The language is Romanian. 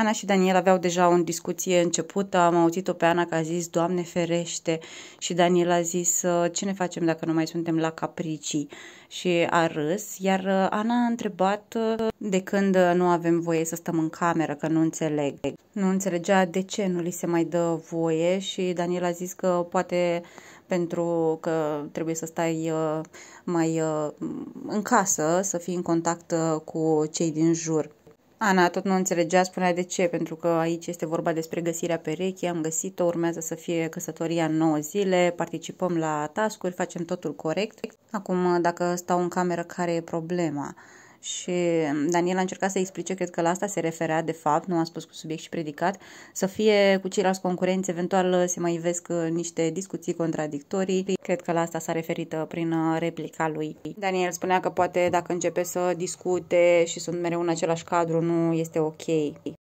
Ana și Daniel aveau deja o discuție începută, am auzit-o pe Ana că a zis, Doamne ferește, și Daniel a zis, uh, ce ne facem dacă nu mai suntem la capricii? Și a râs, iar uh, Ana a întrebat uh, de când nu avem voie să stăm în cameră, că nu înțeleg. Nu înțelegea de ce nu li se mai dă voie și Daniel a zis că poate pentru că trebuie să stai mai în casă, să fii în contact cu cei din jur. Ana tot nu înțelegea, spunea de ce, pentru că aici este vorba despre găsirea perechii, am găsit-o, urmează să fie căsătoria în 9 zile, participăm la tascuri, facem totul corect. Acum, dacă stau în cameră, care e problema? și Daniel a încercat să explice, cred că la asta se referea de fapt, nu a spus cu subiect și predicat, să fie cu ceilalți concurenți, eventual se mai ivesc uh, niște discuții contradictorii. Cred că la asta s-a referit uh, prin uh, replica lui. Daniel spunea că poate dacă începe să discute și sunt mereu în același cadru, nu este ok.